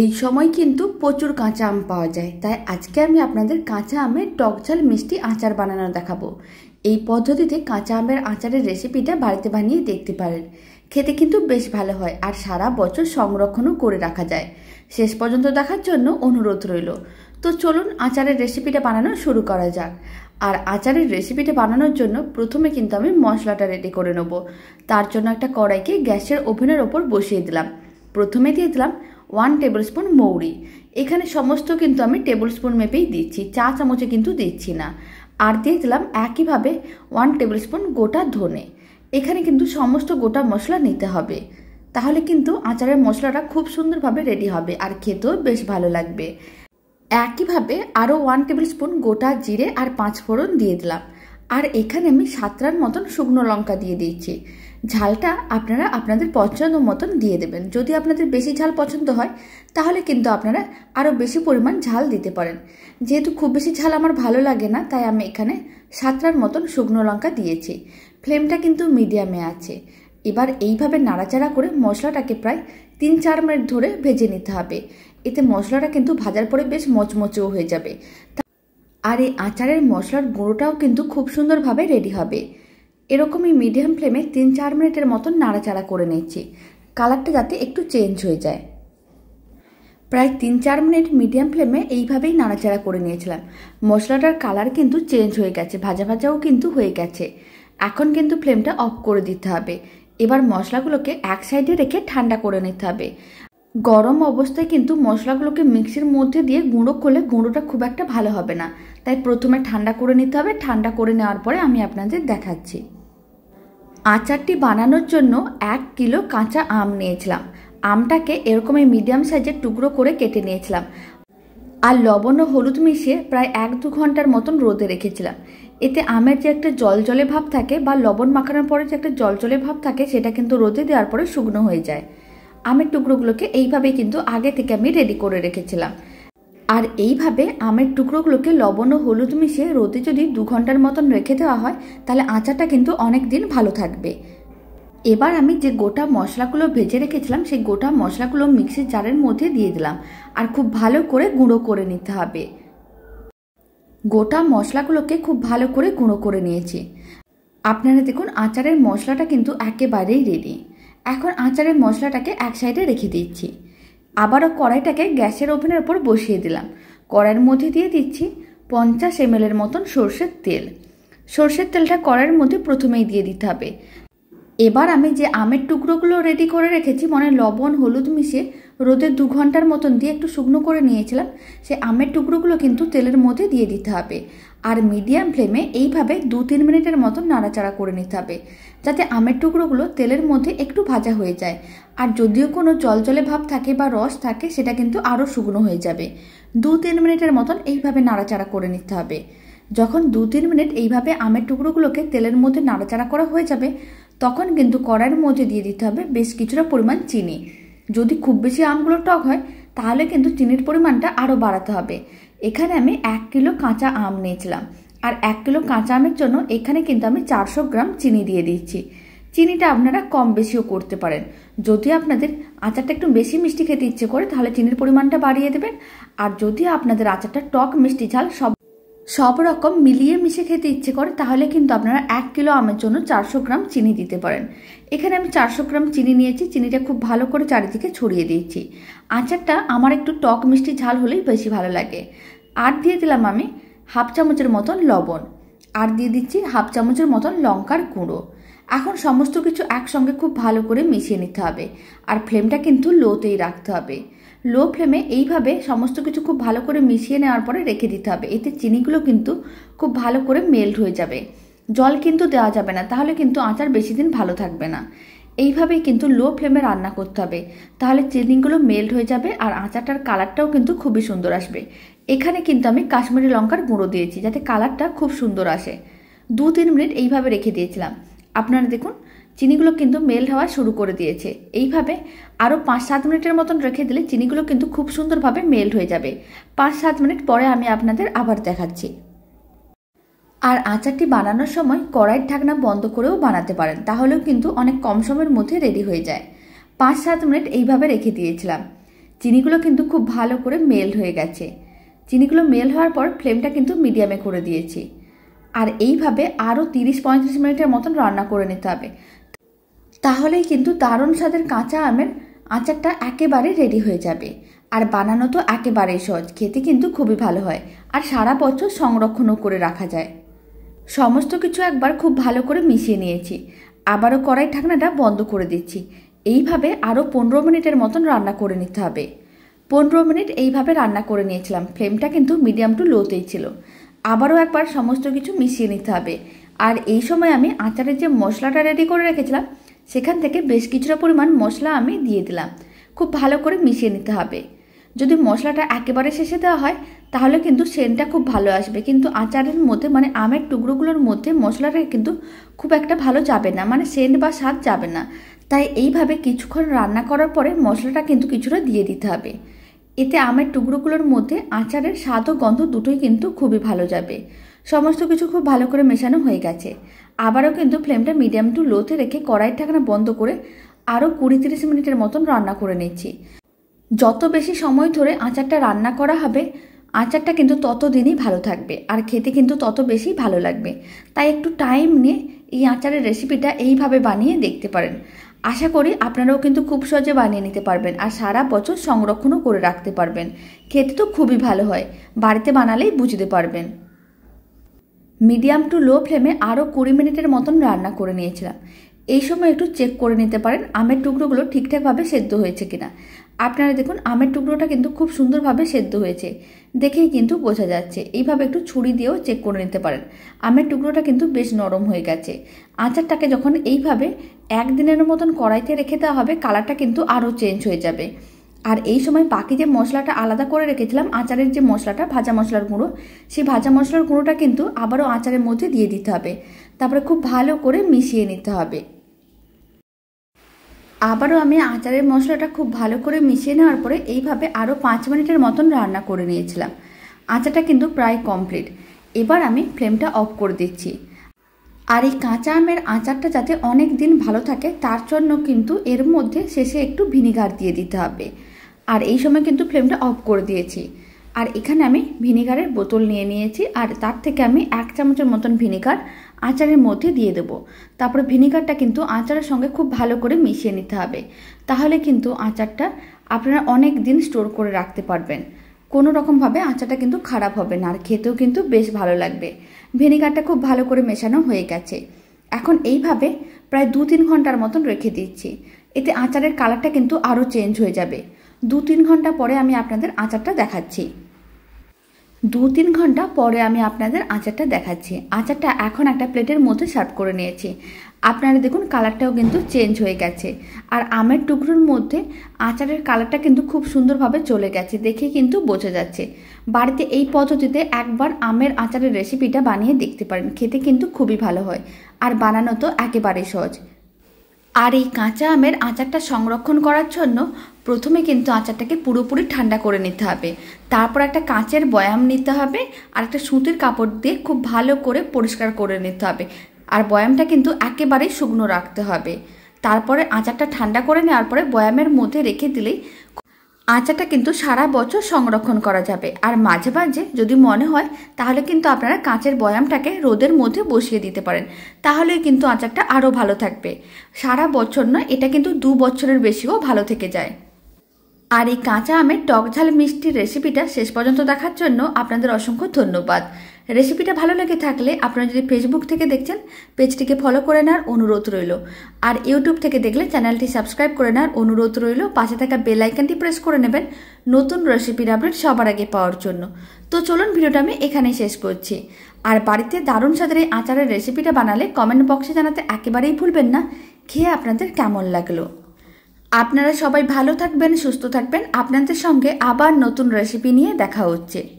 এই সময় কিন্তু প্রচুর কাঁচা আম পাওয়া যায় তাই আজকে আমি আপনাদের কাঁচা আমের টকঝাল মিষ্টি আচার বানানো দেখাবো এই পদ্ধতিতে কাঁচা আমের আচারের রেসিপিটা বাড়িতে বানিয়ে দেখতে পারেন খেতে কিন্তু বেশ ভালো হয় আর সারা বছর সংরক্ষণও করে রাখা যায় শেষ পর্যন্ত দেখার জন্য অনুরোধ রইল তো চলুন আচারের রেসিপিটা বানানো শুরু করা যাক আর আচারের রেসিপিটা বানানোর জন্য প্রথমে কিন্তু আমি মশলাটা রেডি করে নেব তার জন্য একটা কড়াইকে গ্যাসের ওভেনের ওপর বসিয়ে দিলাম প্রথমে দিয়ে দিলাম ওয়ান টেবিল স্পুন মৌরি এখানে সমস্ত কিন্তু আমি টেবিল স্পুন মেপেই দিচ্ছি চা চামচে কিন্তু দিচ্ছি না আর দিয়ে দিলাম একইভাবে ওয়ান টেবিল স্পুন গোটা ধনে এখানে কিন্তু সমস্ত গোটা মশলা নিতে হবে তাহলে কিন্তু আচারের মশলাটা খুব সুন্দরভাবে রেডি হবে আর খেতেও বেশ ভালো লাগবে একইভাবে আরও ওয়ান টেবিল স্পুন গোটা জিরে আর পাঁচ ফোড়ন দিয়ে দিলাম আর এখানে আমি সাতটার মতন শুকনো লঙ্কা দিয়ে দিয়েছি ঝালটা আপনারা আপনাদের পছন্দ মতন দিয়ে দেবেন যদি আপনাদের বেশি ঝাল পছন্দ হয় তাহলে কিন্তু আপনারা আরও বেশি পরিমাণ ঝাল দিতে পারেন যেহেতু খুব বেশি ঝাল আমার ভালো লাগে না তাই আমি এখানে সাতটার মতন শুকনো লঙ্কা দিয়েছি ফ্লেমটা কিন্তু মিডিয়ামে আছে এবার এইভাবে নাড়াচাড়া করে মশলাটাকে প্রায় তিন চার মিনিট ধরে ভেজে নিতে হবে এতে মশলাটা কিন্তু ভাজার পরে বেশ মচমচেও হয়ে যাবে আর এই আচারের মশলার গুঁড়োটাও কিন্তু খুব সুন্দরভাবে রেডি হবে এরকমই মিডিয়াম ফ্লেমে তিন চার মিনিটের মতন নাড়াচাড়া করে নিচ্ছি কালারটা যাতে একটু চেঞ্জ হয়ে যায় প্রায় তিন চার মিনিট মিডিয়াম ফ্লেমে এইভাবেই নাড়াচাড়া করে নিয়েছিলাম মশলাটার কালার কিন্তু চেঞ্জ হয়ে গেছে ভাজা ভাজাও কিন্তু হয়ে গেছে এখন কিন্তু ফ্লেমটা অফ করে দিতে হবে এবার মশলাগুলোকে এক সাইডে রেখে ঠান্ডা করে নিতে হবে গরম অবস্থায় কিন্তু মশলাগুলোকে মিক্সির মধ্যে দিয়ে গুঁড়ো করলে গুঁড়োটা খুব একটা ভালো হবে না তাই প্রথমে ঠান্ডা করে নিতে হবে ঠান্ডা করে নেওয়ার পরে আমি আপনাদের দেখাচ্ছি আচারটি বানানোর জন্য এক কিলো কাঁচা আম নিয়েছিলাম আমটাকে এরকমই মিডিয়াম সাইজের টুকরো করে কেটে নিয়েছিলাম আর লবণ ও হলুদ মিশিয়ে প্রায় এক দু ঘন্টার মতন রোদে রেখেছিলাম এতে আমের যে একটা জলজলে ভাব থাকে বা লবণ মাখানোর পরে যে একটা জলজলে ভাব থাকে সেটা কিন্তু রোদে দেওয়ার পরে শুকনো হয়ে যায় আমের টুকরোগুলোকে এইভাবেই কিন্তু আগে থেকে আমি রেডি করে রেখেছিলাম আর এইভাবে আমের টুকরোগুলোকে লবণ ও হলুদ মিশিয়ে রোদে যদি দু ঘন্টার মতন রেখে দেওয়া হয় তাহলে আচারটা কিন্তু অনেক দিন ভালো থাকবে এবার আমি যে গোটা মশলাগুলো ভেজে রেখেছিলাম সেই গোটা মশলাগুলো মিক্সির জারের মধ্যে দিয়ে দিলাম আর খুব ভালো করে গুঁড়ো করে নিতে হবে গোটা মশলাগুলোকে খুব ভালো করে গুঁড়ো করে নিয়েছি আপনারা দেখুন আচারের মশলাটা কিন্তু একেবারেই রেডি এখন আচারের মশলাটাকে এক সাইডে রেখে দিচ্ছি আবারও কড়াইটাকে গ্যাসের ওভেনের ওপর বসিয়ে দিলাম কড়াইয়ের মধ্যে দিয়ে দিচ্ছি পঞ্চাশ এমএলের মতন সর্ষের তেল সর্ষের তেলটা কড়াইয়ের মধ্যে প্রথমেই দিয়ে দিতে হবে এবার আমি যে আমের টুকরোগুলো রেডি করে রেখেছি মনে লবণ হলুদ মিশিয়ে রোদে দু ঘন্টার মতন দিয়ে একটু শুকনো করে নিয়েছিলাম সে আমের টুকরোগুলো কিন্তু তেলের মধ্যে দিয়ে দিতে হবে আর মিডিয়াম ফ্লেমে এইভাবে দু তিন মিনিটের মতন নাড়াচাড়া করে নিতে হবে যাতে আমের টুকরোগুলো তেলের মধ্যে একটু ভাজা হয়ে যায় আর যদিও কোনো জলজলে ভাব থাকে বা রস থাকে সেটা কিন্তু আরও শুকনো হয়ে যাবে দু তিন মিনিটের মতন এইভাবে নাড়াচাড়া করে নিতে হবে যখন দু তিন মিনিট এইভাবে আমের টুকরোগুলোকে তেলের মধ্যে নাড়াচাড়া করা হয়ে যাবে তখন কিন্তু কড়াইয়ের মধ্যে দিয়ে দিতে হবে বেশ কিছুটা পরিমাণ চিনি যদি খুব বেশি আমগুলো টক হয় তাহলে কিন্তু চিনির পরিমাণটা আরও বাড়াতে হবে এখানে আমি এক কিলো কাঁচা আম নিয়েছিলাম আর এক কিলো কাঁচা আমের জন্য এখানে কিন্তু আমি চারশো গ্রাম চিনি দিয়ে দিচ্ছি চিনিটা আপনারা কম বেশিও করতে পারেন যদি আপনাদের আচারটা একটু বেশি মিষ্টি খেতে ইচ্ছে করে তাহলে চিনির পরিমাণটা বাড়িয়ে দেবেন আর যদি আপনাদের আচারটা টক মিষ্টি ঝাল সব সব রকম মিলিয়ে মিশে খেতে ইচ্ছে করে তাহলে কিন্তু আপনারা এক কিলো আমের জন্য চারশো গ্রাম চিনি দিতে পারেন এখানে আমি চারশো গ্রাম চিনি নিয়েছি চিনিটা খুব ভালো করে চারিদিকে ছড়িয়ে দিয়েছি আচারটা আমার একটু টক মিষ্টি ঝাল হলেই বেশি ভালো লাগে আর দিয়ে দিলাম আমি হাফ চামচের মতন লবণ আর দিয়ে দিচ্ছি হাফ চামচের মতন লঙ্কার গুঁড়ো এখন সমস্ত কিছু একসঙ্গে খুব ভালো করে মিশিয়ে নিতে হবে আর ফ্লেমটা কিন্তু লোতেই রাখতে হবে লো ফ্লেমে এইভাবে সমস্ত কিছু খুব ভালো করে মিশিয়ে নেওয়ার পরে রেখে দিতে হবে এতে চিনিগুলো কিন্তু খুব ভালো করে মেল্ট হয়ে যাবে জল কিন্তু দেওয়া যাবে না তাহলে কিন্তু আচার বেশি দিন ভালো থাকবে না এইভাবেই কিন্তু লো ফ্লেমে রান্না করতে হবে তাহলে চিনিগুলো মেল্ট হয়ে যাবে আর আচারটার কালারটাও কিন্তু খুবই সুন্দর আসবে এখানে কিন্তু আমি কাশ্মীরি লঙ্কার গুঁড়ো দিয়েছি যাতে কালারটা খুব সুন্দর আসে দু তিন মিনিট এইভাবে রেখে দিয়েছিলাম আপনারা দেখুন চিনিগুলো কিন্তু মেল্ট হওয়া শুরু করে দিয়েছে এইভাবে আরও পাঁচ সাত মিনিটের মতন রেখে দিলে চিনিগুলো কিন্তু খুব সুন্দরভাবে মেল্ট হয়ে যাবে পাঁচ সাত মিনিট পরে আমি আপনাদের আবার দেখাচ্ছি আর আচারটি বানানোর সময় কড়াইয়ের ঢাকনা বন্ধ করেও বানাতে পারেন তাহলেও কিন্তু অনেক কম সময়ের মধ্যে রেডি হয়ে যায় পাঁচ সাত মিনিট এইভাবে রেখে দিয়েছিলাম চিনিগুলো কিন্তু খুব ভালো করে মেল্ট হয়ে গেছে চিনিগুলো মেল হওয়ার পর ফ্লেমটা কিন্তু মিডিয়ামে করে দিয়েছি আর এইভাবে আরও তিরিশ পঁয়ত্রিশ মিনিটের মতন রান্না করে নিতে হবে তাহলেই কিন্তু দারুণ স্বাদের কাঁচা আমের আচারটা একেবারে রেডি হয়ে যাবে আর বানানো তো একেবারেই সহজ খেতে কিন্তু খুবই ভালো হয় আর সারা বছর সংরক্ষণও করে রাখা যায় সমস্ত কিছু একবার খুব ভালো করে মিশিয়ে নিয়েছি আবারও কড়াই ঢাকনাটা বন্ধ করে দিচ্ছি এইভাবে আরও পনেরো মিনিটের মতন রান্না করে নিতে হবে পনেরো মিনিট এইভাবে রান্না করে নিয়েছিলাম ফ্লেমটা কিন্তু মিডিয়াম টু লোতেই ছিল আবারও একবার সমস্ত কিছু মিশিয়ে নিতে হবে আর এই সময় আমি আচারের যে মশলাটা রেডি করে রেখেছিলাম সেখান থেকে বেশ কিছুটা পরিমাণ মশলা আমি দিয়ে দিলাম খুব ভালো করে মিশিয়ে নিতে হবে যদি মশলাটা একেবারে শেষে দেওয়া হয় তাহলে কিন্তু সেন্টটা খুব ভালো আসবে কিন্তু আচারের মধ্যে মানে আমের টুকরোগুলোর মধ্যে মশলাটা কিন্তু খুব একটা ভালো যাবে না মানে সেন্ট বা স্বাদ যাবে না তাই এইভাবে কিছুক্ষণ রান্না করার পরে মশলাটা কিন্তু কিছুটা দিয়ে দিতে হবে এতে আমের টুকরোগুলোর মধ্যে আচারের স্বাদ ও গন্ধ দুটোই কিন্তু খুবই ভালো যাবে সমস্ত কিছু খুব ভালো করে মেশানো হয়ে গেছে আবারও কিন্তু ফ্লেমটা মিডিয়াম টু লোতে রেখে কড়াইয়ের ঢাকনা বন্ধ করে আরও কুড়ি তিরিশ মিনিটের মতন রান্না করে নিচ্ছি যত বেশি সময় ধরে আচারটা রান্না করা হবে আচারটা কিন্তু তত দিনই ভালো থাকবে আর খেতে কিন্তু তত বেশি ভালো লাগবে তাই একটু টাইম নিয়ে এই আচারের রেসিপিটা এইভাবে বানিয়ে দেখতে পারেন আশা করি আপনারাও কিন্তু খুব সহজে বানিয়ে নিতে পারবেন আর সারা বছর সংরক্ষণও করে রাখতে পারবেন খেতে তো খুবই ভালো হয় বাড়িতে বানালেই বুঝতে পারবেন মিডিয়াম টু লো ফ্লেমে আরও কুড়ি মিনিটের মতন রান্না করে নিয়েছিলাম এই সময় একটু চেক করে নিতে পারেন আমের টুকরোগুলো ঠিকঠাকভাবে সেদ্ধ হয়েছে কিনা আপনারা দেখুন আমের টুকরোটা কিন্তু খুব সুন্দরভাবে সেদ্ধ হয়েছে দেখেই কিন্তু বোঝা যাচ্ছে এইভাবে একটু ছুরি দিয়েও চেক করে নিতে পারেন আমের টুকরোটা কিন্তু বেশ নরম হয়ে গেছে আচারটাকে যখন এইভাবে একদিনের মতন কড়াইতে রেখে দেওয়া হবে কালারটা কিন্তু আরও চেঞ্জ হয়ে যাবে আর এই সময় বাকি যে মশলাটা আলাদা করে রেখেছিলাম আচারের যে মশলাটা ভাজা মশলার গুঁড়ো সেই ভাজা মশলার গুঁড়োটা কিন্তু আবারও আচারের মধ্যে দিয়ে দিতে হবে তারপরে খুব ভালো করে মিশিয়ে নিতে হবে আবারও আমি আচারের মশলাটা খুব ভালো করে মিশিয়ে নেওয়ার পরে এইভাবে আরও পাঁচ মিনিটের মতন রান্না করে নিয়েছিলাম আচারটা কিন্তু প্রায় কমপ্লিট এবার আমি ফ্লেমটা অফ করে দিচ্ছি আর এই কাঁচা আমের আচারটা যাতে অনেক দিন ভালো থাকে তার জন্য কিন্তু এর মধ্যে শেষে একটু ভিনিগার দিয়ে দিতে হবে আর এই সময় কিন্তু ফ্লেমটা অফ করে দিয়েছি আর এখানে আমি ভিনিগারের বোতল নিয়ে নিয়েছি আর তার থেকে আমি এক চামচের মতন ভিনিগার আচারের মধ্যে দিয়ে দেব তারপরে ভিনিগারটা কিন্তু আচারের সঙ্গে খুব ভালো করে মিশিয়ে নিতে হবে তাহলে কিন্তু আচারটা আপনারা অনেক দিন স্টোর করে রাখতে পারবেন কোনো রকমভাবে আচারটা কিন্তু খারাপ হবে না আর খেতেও কিন্তু বেশ ভালো লাগবে ভিনিগারটা খুব ভালো করে মেশানো হয়ে গেছে এখন এইভাবে প্রায় দু তিন ঘন্টার মতন রেখে দিচ্ছি এতে আচারের কালারটা কিন্তু আরও চেঞ্জ হয়ে যাবে দু তিন ঘন্টা পরে আমি আপনাদের আচারটা দেখাচ্ছি দু তিন ঘন্টা পরে আমি আপনাদের আচারটা দেখাচ্ছি আচারটা এখন একটা প্লেটের মধ্যে সার্ভ করে নিয়েছি আপনারা দেখুন কালারটাও কিন্তু চেঞ্জ হয়ে গেছে আর আমের টুকরোর মধ্যে আচারের কালারটা কিন্তু খুব সুন্দরভাবে চলে গেছে দেখে কিন্তু বোঝা যাচ্ছে বাড়িতে এই পদ্ধতিতে একবার আমের আচারের রেসিপিটা বানিয়ে দেখতে পারেন খেতে কিন্তু খুবই ভালো হয় আর বানানো তো একেবারেই সহজ আর এই কাঁচা আমের আচারটা সংরক্ষণ করার জন্য প্রথমে কিন্তু আচারটাকে পুরোপুরি ঠান্ডা করে নিতে হবে তারপর একটা কাঁচের বয়াম নিতে হবে আর একটা সুতির কাপড় দিয়ে খুব ভালো করে পরিষ্কার করে নিতে হবে আর বয়ামটা কিন্তু একেবারেই শুকনো রাখতে হবে তারপরে আচারটা ঠান্ডা করে নেওয়ার পরে বয়ামের মধ্যে রেখে দিলেই আচাটা কিন্তু সারা বছর সংরক্ষণ করা যাবে আর মাঝে মাঝে যদি মনে হয় তাহলে কিন্তু আপনারা কাঁচের বয়ামটাকে রোদের মধ্যে বসিয়ে দিতে পারেন তাহলে কিন্তু আচারটা আরও ভালো থাকবে সারা বছর নয় এটা কিন্তু দু বছরের বেশিও ভালো থেকে যায় আর এই কাঁচা আমের টকঝাল মিষ্টির রেসিপিটা শেষ পর্যন্ত দেখার জন্য আপনাদের অসংখ্য ধন্যবাদ রেসিপিটা ভালো লেগে থাকলে আপনারা যদি ফেসবুক থেকে দেখছেন পেজটিকে ফলো করে নেওয়ার অনুরোধ রইল আর ইউটিউব থেকে দেখলে চ্যানেলটি সাবস্ক্রাইব করে নেওয়ার অনুরোধ রইল পাশে থাকা বেল প্রেস করে নেবেন নতুন রেসিপির আপডেট সবার আগে পাওয়ার জন্য তো চলুন ভিডিওটা আমি এখানেই শেষ করছি আর বাড়িতে দারুণ সাদের এই আচারের রেসিপিটা বানালে কমেন্ট বক্সে জানাতে একেবারেই ভুলবেন না খেয়ে আপনাদের কেমন লাগলো আপনারা সবাই ভালো থাকবেন সুস্থ থাকবেন আপনাদের সঙ্গে আবার নতুন রেসিপি নিয়ে দেখা হচ্ছে